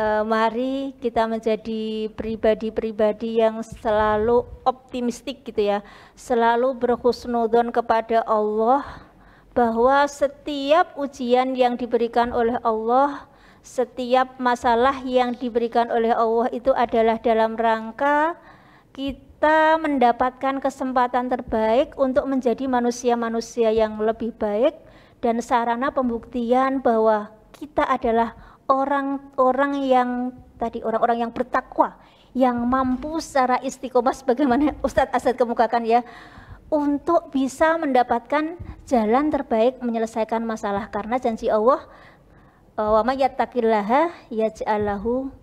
eh, mari kita menjadi pribadi-pribadi yang selalu optimistik gitu ya, selalu berhusnudon kepada Allah bahwa setiap ujian yang diberikan oleh Allah, setiap masalah yang diberikan oleh Allah itu adalah dalam rangka kita mendapatkan kesempatan terbaik untuk menjadi manusia-manusia yang lebih baik dan sarana pembuktian bahwa kita adalah orang-orang yang tadi orang-orang yang bertakwa yang mampu secara istiqomah sebagaimana Ustadz Asad kemukakan ya untuk bisa mendapatkan jalan terbaik menyelesaikan masalah karena janji Allah wa ma yattaqillaha yaj'al lahu